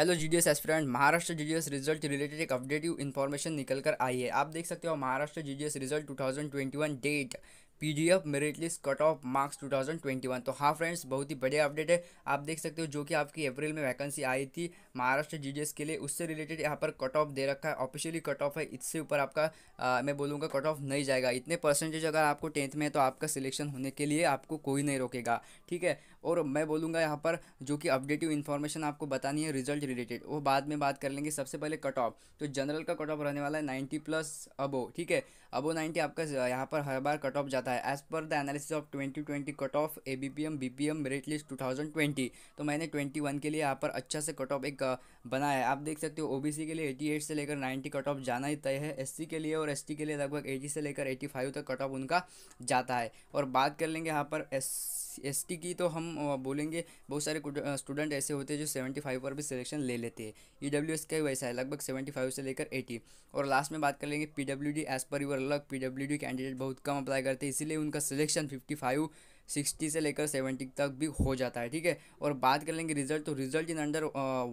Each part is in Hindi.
hello S aspirant Maharashtra S result related एक अपडेटिव इन्फॉर्मेशन निकल कर आई है आप देख सकते हो Maharashtra S result 2021 date P G F merit list cut off marks 2021 तो हाँ फ्रेंड्स बहुत ही बढ़िया अपडेट है आप देख सकते हो जो कि आपकी अप्रैल में वैकेंसी आई थी महाराष्ट्र जीडीएस के लिए उससे रिलेटेड यहाँ पर कट ऑफ दे रखा है ऑफिशियली कट ऑफ है इससे ऊपर आपका आ, मैं बोलूँगा कट ऑफ नहीं जाएगा इतने परसेंटेज अगर आपको टेंथ में है तो आपका सिलेक्शन होने के लिए आपको कोई नहीं रोकेगा ठीक है और मैं बोलूँगा यहाँ पर जो कि अपडेटिव इन्फॉर्मेशन आपको बतानी है रिजल्ट रिलेटेड वो बाद में बात कर लेंगे सबसे पहले कट ऑफ तो जनरल का कट ऑफ रहने वाला है नाइन्टी प्लस अबो ठीक है अबो नाइन्टी आपका यहाँ पर हर बार कट ऑफ जाता है होता है as per the analysis of twenty twenty cut off A B P M B P M merit list two thousand twenty तो मैंने ट्वेंटी वन के लिए यहाँ पर अच्छा से कट ऑफ एक बनाया है आप देख सकते हो ओ बी सी के लिए एटी एट से लेकर नाइन्टी कट ऑफ जाना ही तय है एस सी के लिए और एस टी के लिए लगभग एटी से लेकर एटी फाइव तक कट ऑफ उनका जाता है और बात कर लेंगे यहाँ पर एस एस टी की तो हम बोलेंगे बहुत सारे स्टूडेंट ऐसे होते हैं जो सेवेंटी फाइव पर भी सिलेक्शन ले लेते हैं ई डब्ल्यू एस का ही वैसा है लगभग सेवेंटी फाइव से लेकर एटी और लास्ट में बात कर लेंगे P W D as per your luck P W D candidate बहुत कम अप्लाई करते हैं इसीलिए उनका सिलेक्शन फिफ्टी फाइव सिक्सटी से लेकर सेवेंटी तक भी हो जाता है ठीक है और बात कर लेंगे रिजल्ट तो result in under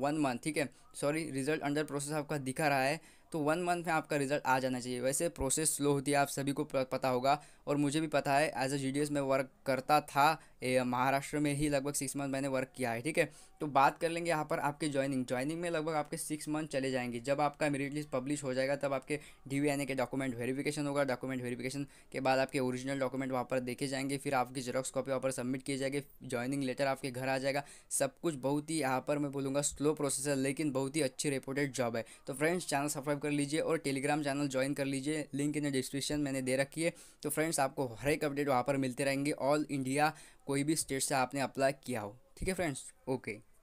one month ठीक है सॉरी रिजल्ट अंडर प्रोसेस आपका दिखा रहा है तो वन मंथ में आपका रिजल्ट आ जाना चाहिए वैसे प्रोसेस स्लो होती है आप सभी को पता होगा और मुझे भी पता है एज अ जी में वर्क करता था महाराष्ट्र में ही लगभग सिक्स मंथ मैंने वर्क किया है ठीक है तो बात कर लेंगे यहाँ पर आपके ज्वाइनिंग ज्वाइनिंग में लगभग आपके सिक्स मंथ चले जाएंगे जब आपका मेरिट लिस्ट पब्लिश हो जाएगा तब आपके डी वी के डॉक्यूमेंट वेरीफिकेशन होगा डॉक्यूमेंट वेरीफिकेशन के बाद आपके ओरिजिनल डॉक्यूमेंट वहाँ पर देखे जाएंगे फिर आपकी जेरोक्स कॉपी वहाँ पर सबमिट किए जाएंगे ज्वाइनिंग लेटर आपके घर आ जाएगा सब कुछ बहुत ही यहाँ पर मैं बोलूँगा स्लो प्रोसेस है लेकिन बहुत ही अच्छी रिपोर्टेड जॉब है तो फ्रेंड्स चैनल सब्सक्राइब कर लीजिए और टेलीग्राम चैनल ज्वाइन कर लीजिए लिंक इन डिस्क्रिप्शन मैंने दे रखी है तो फ्रेंड्स आपको हर एक अपडेट वहाँ पर मिलते रहेंगे ऑल इंडिया कोई भी स्टेट से आपने अप्लाई किया हो ठीक है फ्रेंड्स ओके